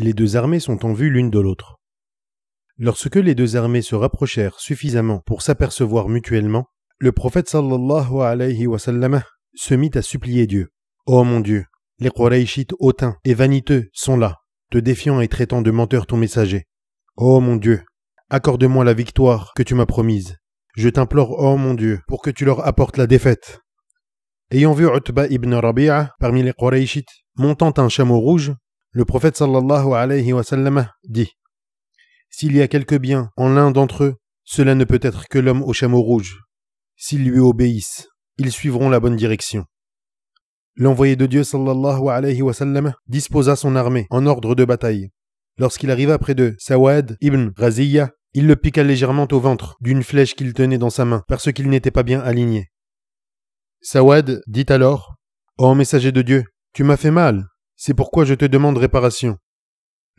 les deux armées sont en vue l'une de l'autre. Lorsque les deux armées se rapprochèrent suffisamment pour s'apercevoir mutuellement, le prophète sallallahu alayhi wa sallam se mit à supplier Dieu. Ô oh mon Dieu, les Qurayshites hautains et vaniteux sont là, te défiant et traitant de menteur ton messager. Ô oh mon Dieu, accorde-moi la victoire que tu m'as promise. Je t'implore, ô oh mon Dieu, pour que tu leur apportes la défaite. Ayant vu Utba ibn Rabi'a parmi les Qurayshites montant un chameau rouge, le prophète sallallahu alayhi wa sallam dit S'il y a quelque bien en l'un d'entre eux, cela ne peut être que l'homme au chameau rouge. S'ils lui obéissent, ils suivront la bonne direction. L'envoyé de Dieu sallallahu alayhi wa sallam disposa son armée en ordre de bataille. Lorsqu'il arriva près de Sawad ibn Raziyya, il le piqua légèrement au ventre d'une flèche qu'il tenait dans sa main parce qu'il n'était pas bien aligné. Sawad dit alors Ô oh, messager de Dieu, tu m'as fait mal, c'est pourquoi je te demande réparation.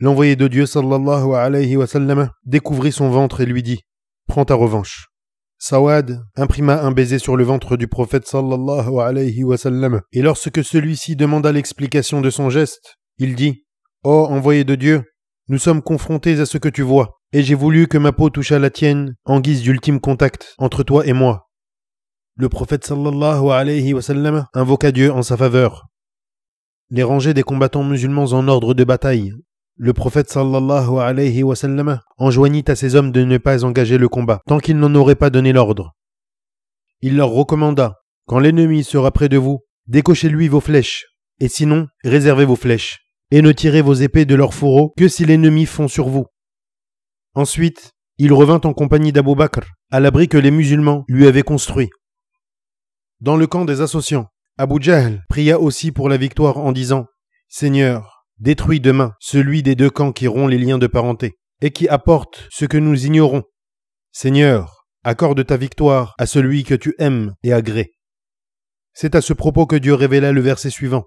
L'envoyé de Dieu sallallahu alayhi wa sallam découvrit son ventre et lui dit Prends ta revanche. Sawad imprima un baiser sur le ventre du prophète sallallahu alayhi wa sallam, et lorsque celui-ci demanda l'explication de son geste, il dit Ô oh, envoyé de Dieu, nous sommes confrontés à ce que tu vois, et j'ai voulu que ma peau touchât la tienne en guise d'ultime contact entre toi et moi. Le prophète sallallahu alayhi wa sallam invoqua Dieu en sa faveur, les rangées des combattants musulmans en ordre de bataille. Le prophète sallallahu alayhi wa enjoignit à ses hommes de ne pas engager le combat tant qu'il n'en aurait pas donné l'ordre. Il leur recommanda Quand l'ennemi sera près de vous, décochez-lui vos flèches, et sinon, réservez vos flèches, et ne tirez vos épées de leurs fourreaux que si l'ennemi fond sur vous. Ensuite, il revint en compagnie d'Abou Bakr, à l'abri que les musulmans lui avaient construit. Dans le camp des associants, Abu Jahl pria aussi pour la victoire en disant Seigneur, détruis demain celui des deux camps qui rompt les liens de parenté et qui apporte ce que nous ignorons. Seigneur, accorde ta victoire à celui que tu aimes et agrées. C'est à ce propos que Dieu révéla le verset suivant.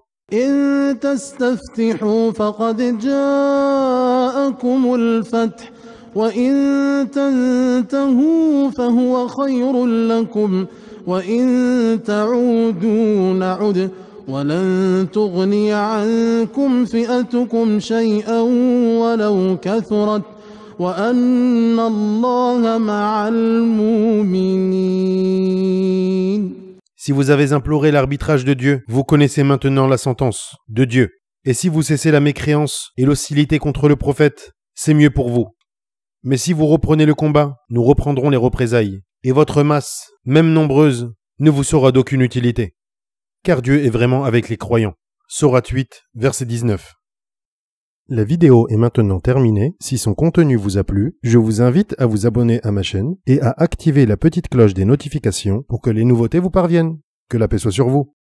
Si vous avez imploré l'arbitrage de Dieu, vous connaissez maintenant la sentence de Dieu. Et si vous cessez la mécréance et l'hostilité contre le prophète, c'est mieux pour vous. Mais si vous reprenez le combat, nous reprendrons les représailles et votre masse, même nombreuse, ne vous sera d'aucune utilité. Car Dieu est vraiment avec les croyants. saura 8, verset 19. La vidéo est maintenant terminée. Si son contenu vous a plu, je vous invite à vous abonner à ma chaîne et à activer la petite cloche des notifications pour que les nouveautés vous parviennent. Que la paix soit sur vous.